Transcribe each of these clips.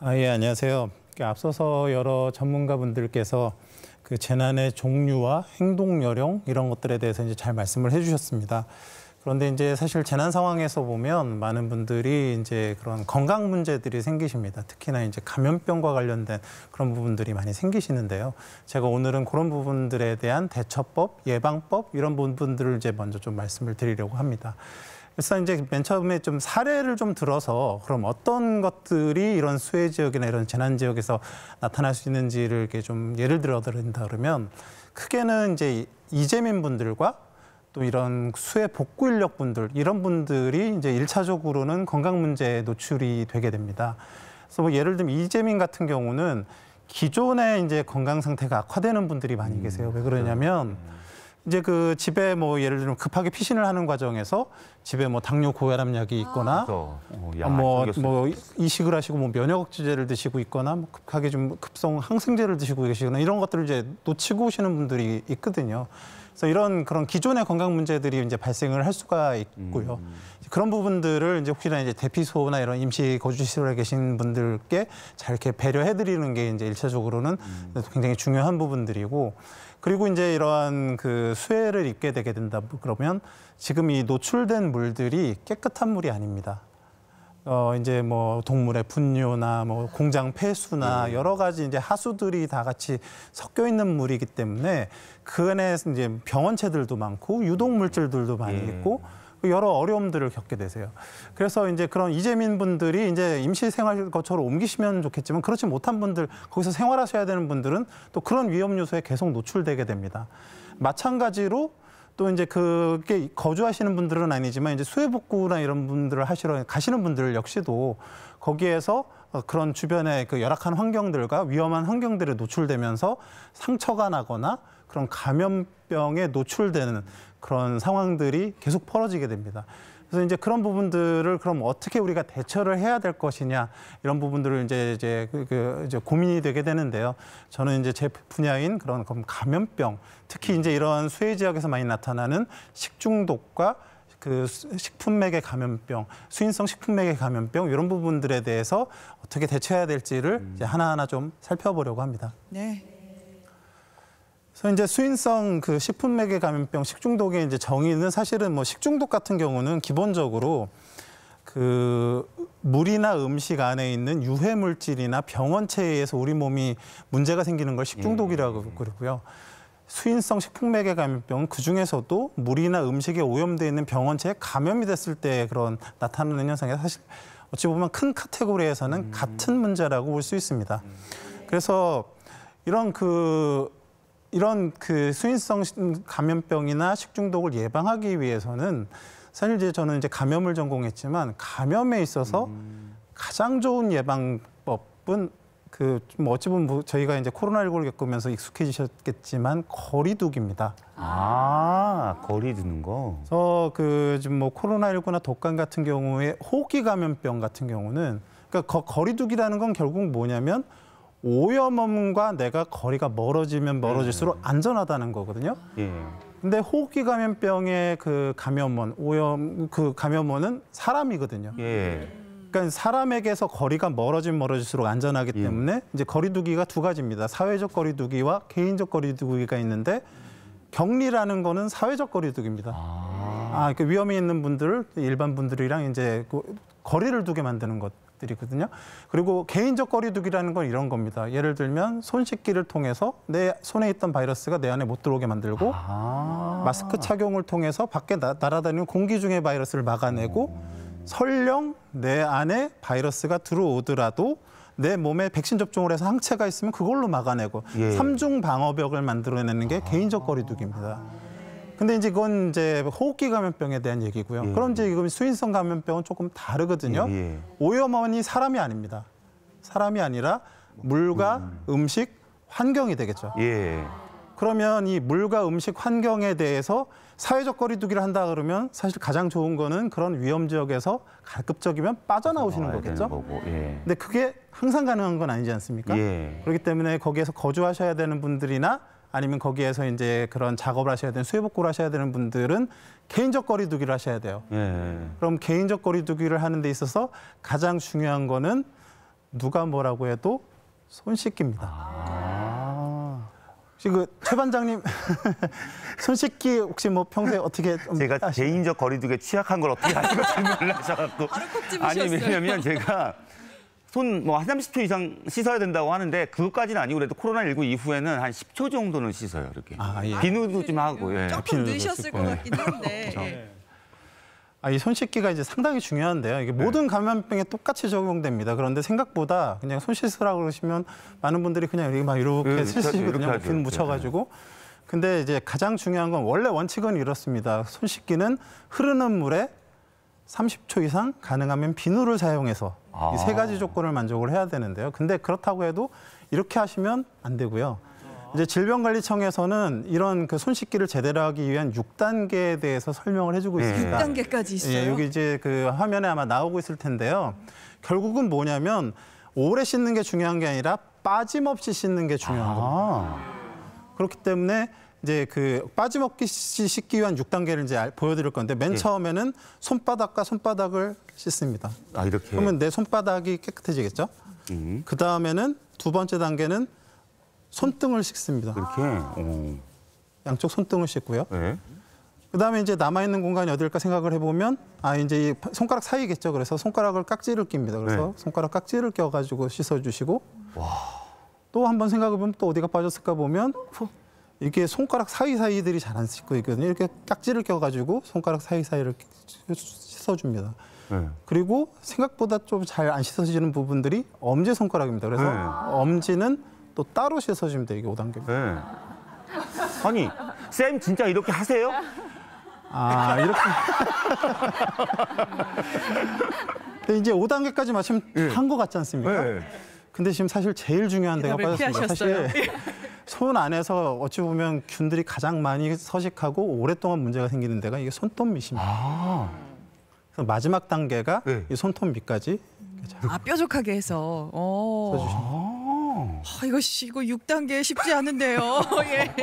아, 예, 안녕하세요. 앞서서 여러 전문가분들께서 그 재난의 종류와 행동 요령 이런 것들에 대해서 이제 잘 말씀을 해주셨습니다. 그런데 이제 사실 재난 상황에서 보면 많은 분들이 이제 그런 건강 문제들이 생기십니다. 특히나 이제 감염병과 관련된 그런 부분들이 많이 생기시는데요. 제가 오늘은 그런 부분들에 대한 대처법, 예방법 이런 부분들을 이제 먼저 좀 말씀을 드리려고 합니다. 그래서 이제 맨 처음에 좀 사례를 좀 들어서 그럼 어떤 것들이 이런 수해 지역이나 이런 재난 지역에서 나타날 수 있는지를 이렇게 좀 예를 들어 드린다 그러면 크게는 이제 이재민 분들과 또 이런 수해 복구 인력 분들 이런 분들이 이제 일차적으로는 건강 문제에 노출이 되게 됩니다. 그래서 뭐 예를 들면 이재민 같은 경우는 기존에 이제 건강 상태가 악화되는 분들이 많이 음, 계세요. 왜 그렇죠. 그러냐면 음. 이제 그 집에 뭐 예를 들면 급하게 피신을 하는 과정에서 집에 뭐 당뇨 고혈압 약이 있거나 뭐뭐 아. 어, 뭐, 뭐 이식을 하시고 뭐 면역 억제제를 드시고 있거나 뭐 급하게 좀 급성 항생제를 드시고 계시거나 이런 것들을 이제 놓치고 오시는 분들이 있거든요. 그래서 이런 그런 기존의 건강 문제들이 이제 발생을 할 수가 있고요. 음. 그런 부분들을 이제 혹시나 이제 대피소나 이런 임시 거주 시설에 계신 분들께 잘 이렇게 배려해 드리는 게 이제 일차적으로는 음. 굉장히 중요한 부분들이고 그리고 이제 이러한 그 수해를 입게 되게 된다 그러면 지금 이 노출된 물들이 깨끗한 물이 아닙니다. 어 이제 뭐 동물의 분뇨나 뭐 공장 폐수나 네. 여러 가지 이제 하수들이 다 같이 섞여 있는 물이기 때문에 그 안에 서 이제 병원체들도 많고 유독 물질들도 많이 예. 있고 그 여러 어려움들을 겪게 되세요. 그래서 이제 그런 이재민 분들이 이제 임시 생활 거처로 옮기시면 좋겠지만 그렇지 못한 분들 거기서 생활하셔야 되는 분들은 또 그런 위험 요소에 계속 노출되게 됩니다. 마찬가지로 또 이제 그게 거주하시는 분들은 아니지만 이제 수해복구나 이런 분들을 하시러 가시는 분들 역시도 거기에서 어, 그런 주변의 그 열악한 환경들과 위험한 환경들에 노출되면서 상처가 나거나 그런 감염병에 노출되는 그런 상황들이 계속 벌어지게 됩니다. 그래서 이제 그런 부분들을 그럼 어떻게 우리가 대처를 해야 될 것이냐 이런 부분들을 이제 이제 그, 그 이제 고민이 되게 되는데요. 저는 이제 제 분야인 그런 감염병, 특히 이제 이런 수해 지역에서 많이 나타나는 식중독과 그 식품맥의 감염병, 수인성 식품맥의 감염병 이런 부분들에 대해서 어떻게 대처해야 될지를 음. 이제 하나하나 좀 살펴보려고 합니다. 네. 그래서 이제 수인성 그 식품 매개 감염병 식중독의 이제 정의는 사실은 뭐 식중독 같은 경우는 기본적으로 그 물이나 음식 안에 있는 유해 물질이나 병원체에 서 우리 몸이 문제가 생기는 걸 식중독이라고 음. 그러고요. 수인성 식품매개 감염병은 그중에서도 물이나 음식에 오염돼 있는 병원체에 감염이 됐을 때 그런 나타나는 현상이 사실 어찌 보면 큰 카테고리에서는 음. 같은 문제라고 볼 수 있습니다. 음. 그래서 이런 그 이런 그 수인성 감염병이나 식중독을 예방하기 위해서는 사실 이제 저는 이제 감염을 전공했지만 감염에 있어서 음. 가장 좋은 예방법은 그좀 어찌 보면 뭐 저희가 이제 코로나19를 겪으면서 익숙해지셨겠지만 거리두기입니다. 아, 거리 두는 거. 그래서 그 지금 뭐 코로나19나 독감 같은 경우에 호흡기 감염병 같은 경우는 그러니까 거리두기라는 건 결국 뭐냐면 오염원과 내가 거리가 멀어지면 멀어질수록 음. 안전하다는 거거든요. 예. 근데 호흡기 감염병의 그 감염원, 오염 그 감염원은 사람이거든요. 예. 그러니까 사람에게서 거리가 멀어지면 멀어질수록 안전하기 예. 때문에 예. 이제 거리두기가 두 가지입니다. 사회적 거리두기와 개인적 거리두기가 있는데 격리라는 거는 사회적 거리두기입니다. 아, 아그 위험이 있는 분들 일반 분들이랑 이제 그 거리를 두게 만드는 것. 것들이거든요. 그리고 개인적 거리두기라는 건 이런 겁니다. 예를 들면 손 씻기를 통해서 내 손에 있던 바이러스가 내 안에 못 들어오게 만들고 아 마스크 착용을 통해서 밖에 나, 날아다니는 공기 중에 바이러스를 막아내고 설령 내 안에 바이러스가 들어오더라도 내 몸에 백신 접종을 해서 항체가 있으면 그걸로 막아내고 예. 삼중 방어벽을 만들어내는 게아 개인적 거리두기입니다. 근데 이제 그건 이제 호흡기 감염병에 대한 얘기고요. 예. 그럼 이제 지금 수인성 감염병은 조금 다르거든요. 예, 예. 오염원이 사람이 아닙니다. 사람이 아니라 물과 음. 식 환경이 되겠죠. 예. 그러면 이 물과 음식 환경에 대해서 사회적 거리두기를 한다 그러면 사실 가장 좋은 거는 그런 위험 지역에서 가급적이면 빠져나오시는 거겠죠. 예. 근데 그게 항상 가능한 건 아니지 않습니까? 예. 그렇기 때문에 거기에서 거주하셔야 되는 분들이나 아니면 거기에서 이제 그런 작업을 하셔야 되는 수해복구를 하셔야 되는 분들은 개인적 거리두기를 하셔야 돼요. 예. 그럼 개인적 거리두기를 하는 데 있어서 가장 중요한 거는 누가 뭐라고 해도 손 씻기입니다. 아. 혹시 그최 반장님 손 씻기 혹시 뭐 평소에 어떻게 제가 아시나요? 개인적 거리두기에 취약한 걸 어떻게 아시고 질문을 하셔갖고 아니 왜냐면 제가 손뭐한 30초 이상 씻어야 된다고 하는데 그것까지는 아니고 그래도 코로나19 이후에는 한 10초 정도는 씻어요 이렇게 아, 예. 비누도 좀 하고 예. 조금 늦으셨을 것 예. 같긴 한데 그렇죠. 예. 아, 이 손 씻기가 이제 상당히 중요한데요. 이게 네. 모든 감염병에 똑같이 적용됩니다. 그런데 생각보다 그냥 손 씻으라고 그러시면 많은 분들이 그냥 이렇게 막 이렇게 그, 씻으시거든요. 균 그렇죠. 묻혀가지고. 근데 이제 가장 중요한 건 원래 원칙은 이렇습니다. 손 씻기는 흐르는 물에 30초 이상 가능하면 비누를 사용해서 아. 이세 가지 조건을 만족을 해야 되는데요. 근데 그렇다고 해도 이렇게 하시면 안 되고요. 이제 질병관리청에서는 이런 그손 씻기를 제대로 하기 위한 6단계에 대해서 설명을 해주고 네. 있습니다. 6단계까지 있어요? 예, 여기 이제 그 화면에 아마 나오고 있을 텐데요. 결국은 뭐냐면 오래 씻는 게 중요한 게 아니라 빠짐없이 씻는 게 중요한 아. 겁니다. 그렇기 때문에 이제 그 빠짐없기 씻기 위한 6단계를 이제 보여드릴 건데 맨 예. 처음에는 손바닥과 손바닥을 씻습니다. 아, 이렇게. 그러면 내 손바닥이 깨끗해지겠죠? 음. 그 다음에는 두 번째 단계는 손등을 씻습니다. 이렇게. 오. 양쪽 손등을 씻고요. 네. 예. 그다음에 이제 남아 있는 공간이 어디일까 생각을 해보면 아 이제 이 손가락 사이겠죠. 그래서 손가락을 깍지를 낍니다. 그래서 네. 손가락 깍지를 껴가지고 씻어주시고 와. 또한 번 생각해보면 또 어디가 빠졌을까 보면 이게 렇 손가락 사이사이들이 잘 안 씻고 있거든요. 이렇게 딱지를 껴가지고 손가락 사이사이를 씻어줍니다. 네. 그리고 생각보다 좀 잘 안 씻어지는 부분들이 엄지 손가락입니다. 그래서 네. 엄지는 또 따로 씻어주면 돼요. 이게 5단계입니 네. 아니, 쌤 진짜 이렇게 하세요? 아, 이렇게. 근데 이제 5단계까지 마침 네. 예. 한것 같지 않습니까? 네. 근데 지금 사실 제일 중요한 데가 빠졌습니다. 사실 손 안에서 어찌 보면 균들이 가장 많이 서식하고 오랫동안 문제가 생기는 데가 이게 손톱 밑입니다. 아. 그래서 마지막 단계가 네. 이 손톱 밑까지 아 뾰족하게 해서 어. 아, 이거 이거 6단계 쉽지 않은데요. 예.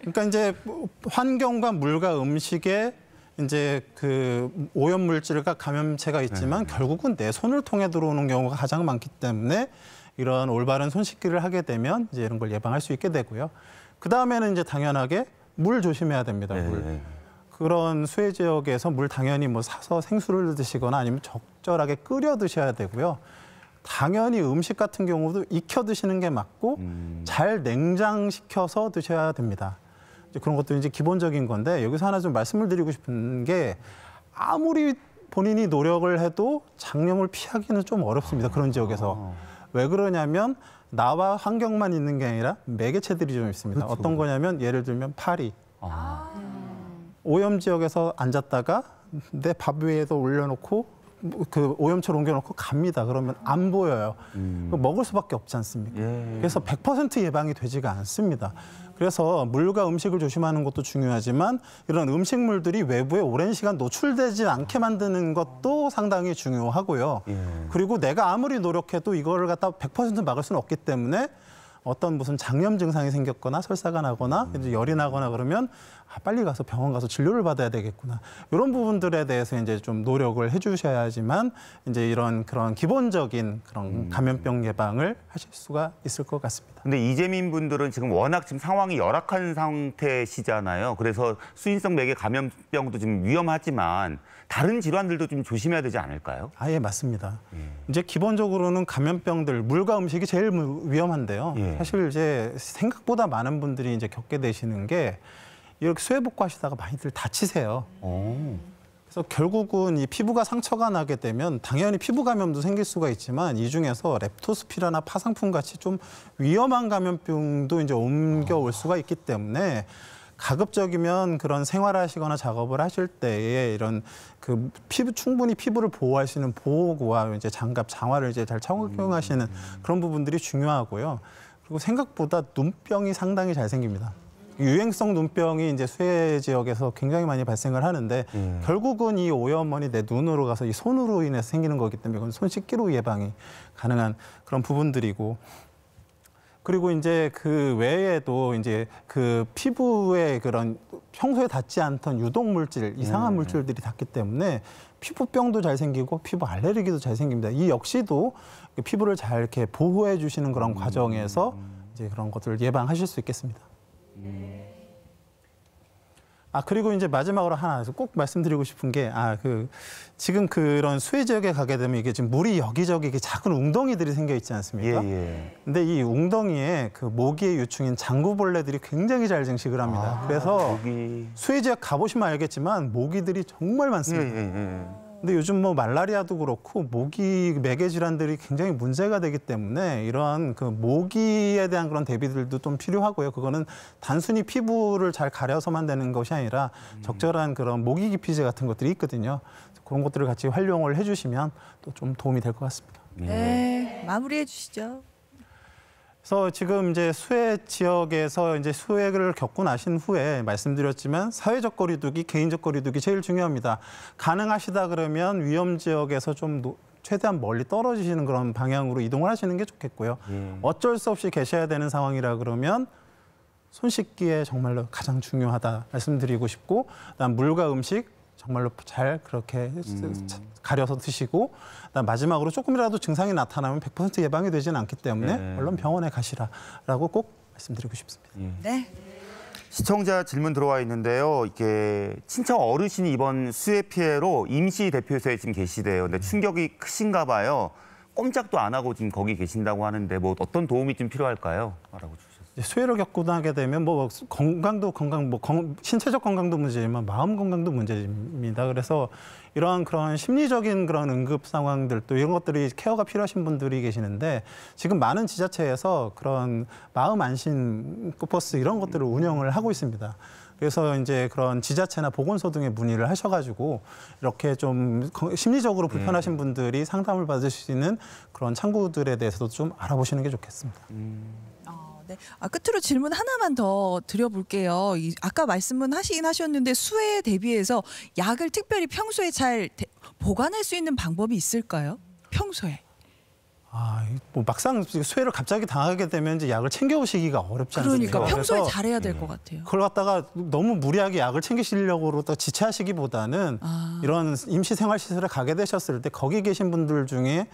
그러니까 이제 뭐 환경과 물과 음식에 이제 그 오염 물질과 감염체가 있지만 네. 결국은 내 손을 통해 들어오는 경우가 가장 많기 때문에 이런 올바른 손씻기를 하게 되면 이제 이런 걸 예방할 수 있게 되고요. 그 다음에는 이제 당연하게 물 조심해야 됩니다. 네, 물. 네. 그런 수해 지역에서 물 당연히 뭐 사서 생수를 드시거나 아니면 적절하게 끓여 드셔야 되고요. 당연히 음식 같은 경우도 익혀 드시는 게 맞고 음. 잘 냉장시켜서 드셔야 됩니다. 이제 그런 것도 이제 기본적인 건데 여기서 하나 좀 말씀을 드리고 싶은 게 아무리 본인이 노력을 해도 장염을 피하기는 좀 어렵습니다. 그런 지역에서. 아. 왜 그러냐면 나와 환경만 있는 게 아니라 매개체들이 좀 있습니다. 그쵸. 그렇죠. 어떤 거냐면 예를 들면 파리. 아. 오염 지역에서 앉았다가 내 밥위에도 올려놓고 뭐 그오염처를 옮겨놓고 갑니다. 그러면 안 보여요. 음. 먹을 수밖에 없지 않습니까? 예. 그래서 100% 예방이 되지가 않습니다. 그래서 물과 음식을 조심하는 것도 중요하지만 이런 음식물들이 외부에 오랜 시간 노출되지 않게 만드는 것도 상당히 중요하고요. 예. 그리고 내가 아무리 노력해도 이거를 갖다 100% 막을 수는 없기 때문에 어떤 무슨 장염 증상이 생겼거나 설사가 나거나 음. 열이 나거나 그러면 아, 빨리 가서 병원 가서 진료를 받아야 되겠구나. 이런 부분들에 대해서 이제 좀 노력을 해주셔야지만 이제 이런 그런 기본적인 그런 음. 감염병 예방을 하실 수가 있을 것 같습니다. 근데 이재민 분들은 지금 워낙 지금 상황이 열악한 상태시잖아요. 그래서 수인성 매개 감염병도 지금 위험하지만 다른 질환들도 좀 조심해야 되지 않을까요? 아예 맞습니다. 예. 이제 기본적으로는 감염병들 물과 음식이 제일 위험한데요. 예. 사실 이제 생각보다 많은 분들이 이제 겪게 되시는 게 이렇게 수해복구 하시다가 많이들 다치세요. 오. 그래서 결국은 이 피부가 상처가 나게 되면 당연히 피부 감염도 생길 수가 있지만 이 중에서 렙토스피라나 파상풍 같이 좀 위험한 감염병도 이제 옮겨올 수가 있기 때문에 가급적이면 그런 생활하시거나 작업을 하실 때에 이런 그 피부 충분히 피부를 보호할 수 있는 보호구와 이제 장갑 장화를 이제 잘 착용하시는 음. 그런 부분들이 중요하고요. 그리고 생각보다 눈병이 상당히 잘 생깁니다. 유행성 눈병이 이제 수해 지역에서 굉장히 많이 발생을 하는데 음. 결국은 이 오염원이 내 눈으로 가서 이 손으로 인해서 생기는 거기 때문에 이건손 씻기로 예방이 가능한 그런 부분들이고 그리고 이제 그 외에도 이제 그 피부에 그런 평소에 닿지 않던 유독 물질, 이상한 음. 물질들이 닿기 때문에 피부병도 잘 생기고 피부 알레르기도 잘 생깁니다. 이 역시도 피부를 잘 이렇게 보호해 주시는 그런 음. 과정에서 이제 그런 것들을 예방하실 수 있겠습니다. 아 그리고 이제 마지막으로 하나 꼭 말씀드리고 싶은 게 아 그 지금 그런 수해 지역에 가게 되면 이게 지금 물이 여기저기 이게 렇 작은 웅덩이들이 생겨 있지 않습니까? 예, 예. 근데 이 웅덩이에 그 모기의 유충인 장구벌레들이 굉장히 잘 증식을 합니다. 아, 그래서 모기. 수해 지역 가보시면 알겠지만 모기들이 정말 많습니다. 예, 예, 예. 근데 요즘 뭐 말라리아도 그렇고 모기 매개 질환들이 굉장히 문제가 되기 때문에 이러한 그 모기에 대한 그런 대비들도 좀 필요하고요. 그거는 단순히 피부를 잘 가려서만 되는 것이 아니라 음. 적절한 그런 모기 기피제 같은 것들이 있거든요. 그런 것들을 같이 활용을 해주시면 또 좀 도움이 될 것 같습니다. 예. 네. 마무리해 주시죠. 그래서 지금 이제 수해 지역에서 이제 수해를 겪고 나신 후에 말씀드렸지만 사회적 거리두기, 개인적 거리두기 제일 중요합니다. 가능하시다 그러면 위험 지역에서 좀 노, 최대한 멀리 떨어지시는 그런 방향으로 이동을 하시는 게 좋겠고요. 음. 어쩔 수 없이 계셔야 되는 상황이라 그러면 손 씻기에 정말로 가장 중요하다 말씀드리고 싶고, 그다음 물과 음식 정말로 잘 그렇게 음. 가려서 드시고 그다음 마지막으로 조금이라도 증상이 나타나면 100% 예방이 되지는 않기 때문에 네. 얼른 병원에 가시라라고 꼭 말씀드리고 싶습니다. 음. 네. 시청자 질문 들어와 있는데요. 이게 친척 어르신이 이번 수해 피해로 임시 대표소에 지금 계시대요. 근데 충격이 크신가 봐요. 꼼짝도 안 하고 지금 거기 계신다고 하는데 뭐 어떤 도움이 좀 필요할까요? 알아주요 수혜를 겪고나게 되면 뭐 건강도 건강 뭐 건, 신체적 건강도 문제지만 마음 건강도 문제입니다. 그래서 이러한 그런 심리적인 그런 응급 상황들도 이런 것들이 케어가 필요하신 분들이 계시는데 지금 많은 지자체에서 그런 마음 안심 버스 이런 것들을 운영을 하고 있습니다. 그래서 이제 그런 지자체나 보건소 등에 문의를 하셔가지고 이렇게 좀 심리적으로 불편하신 음. 분들이 상담을 받을 수 있는 그런 창구들에 대해서도 좀 알아보시는 게 좋겠습니다. 음. 아, 네. 아, 끝으로 질문 하나만 더 드려볼게요. 이, 아까 말씀은 하시긴 하셨는데 수해에 대비해서 약을 특별히 평소에 잘 대, 보관할 수 있는 방법이 있을까요? 평소에. 아, 뭐 막상 수혜를 갑자기 당하게 되면 이제 약을 챙겨오시기가 어렵지 않습니까? 그러니까 평소에 잘해야 될것 음. 같아요. 그걸 갖다가 너무 무리하게 약을 챙기시려고 또 지체하시기보다는 아. 이런 임시생활시설에 가게 되셨을 때 거기 계신 분들 중에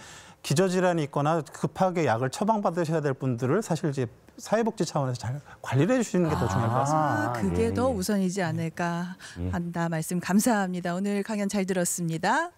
기저질환이 있거나 급하게 약을 처방받으셔야 될 분들을 사실 이제 사회복지 차원에서 잘 관리를 해주시는 게더 아, 중요할 것 같습니다. 아, 그게 네. 더 예. 우선이지 않을까 예. 한다 말씀 감사합니다. 오늘 강연 잘 들었습니다.